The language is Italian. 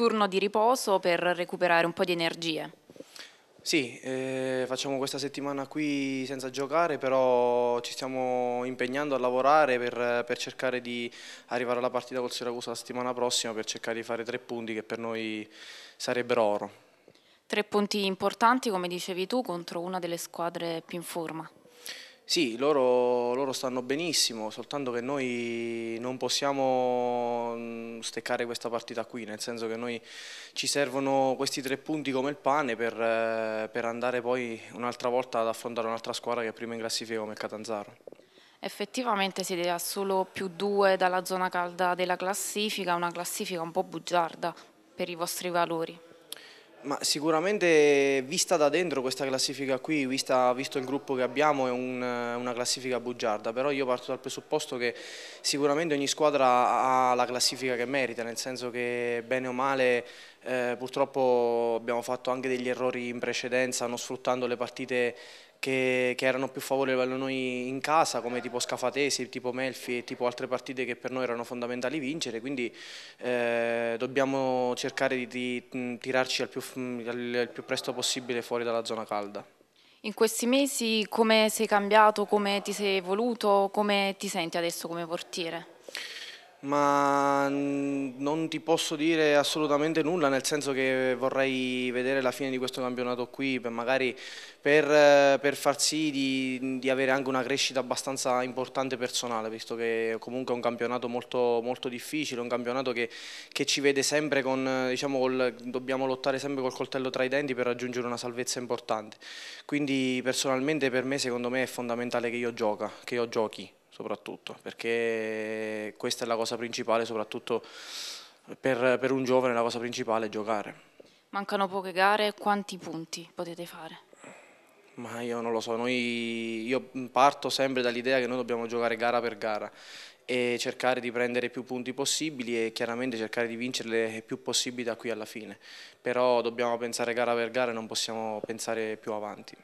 turno di riposo per recuperare un po' di energie. Sì, eh, facciamo questa settimana qui senza giocare, però ci stiamo impegnando a lavorare per, per, cercare di arrivare alla partita col Siracusa la settimana prossima per cercare di fare tre punti che per noi sarebbero oro. Tre punti importanti, come dicevi tu, contro una delle squadre più in forma. Sì, loro, loro, stanno benissimo, soltanto che noi non possiamo mm, steccare questa partita qui, nel senso che noi ci servono questi tre punti come il pane per, eh, per andare poi un'altra volta ad affrontare un'altra squadra che è prima in classifica come il Catanzaro. Effettivamente siete a solo più due dalla zona calda della classifica, una classifica un po' bugiarda per i vostri valori. Ma sicuramente vista da dentro questa classifica qui, vista, visto il gruppo che abbiamo, è un, una classifica bugiarda, però io parto dal presupposto che sicuramente ogni squadra ha la classifica che merita, nel senso che bene o male eh, purtroppo abbiamo fatto anche degli errori in precedenza non sfruttando le partite che, che, erano più favorevoli a noi in casa, come tipo Scafatesi, tipo Melfi e tipo altre partite che per noi erano fondamentali vincere, quindi eh, dobbiamo cercare di, di tirarci al più, al più presto possibile fuori dalla zona calda. In questi mesi come sei cambiato, come ti sei evoluto, come ti senti adesso come portiere? Ma non ti posso dire assolutamente nulla, nel senso che vorrei vedere la fine di questo campionato qui, per magari per, per far sì di, di, avere anche una crescita abbastanza importante personale, visto che comunque è un campionato molto, molto difficile, un campionato che, che ci vede sempre con, diciamo, col, dobbiamo lottare sempre col coltello tra i denti per raggiungere una salvezza importante. Quindi personalmente per me, secondo me, è fondamentale che io, gioca, che io giochi soprattutto, perché questa è la cosa principale, soprattutto per, per un giovane la cosa principale è giocare. Mancano poche gare, quanti punti potete fare? Ma io non lo so, noi, io parto sempre dall'idea che noi dobbiamo giocare gara per gara e cercare di prendere più punti possibili e chiaramente cercare di vincerle il più possibile da qui alla fine. Però dobbiamo pensare gara per gara e non possiamo pensare più avanti.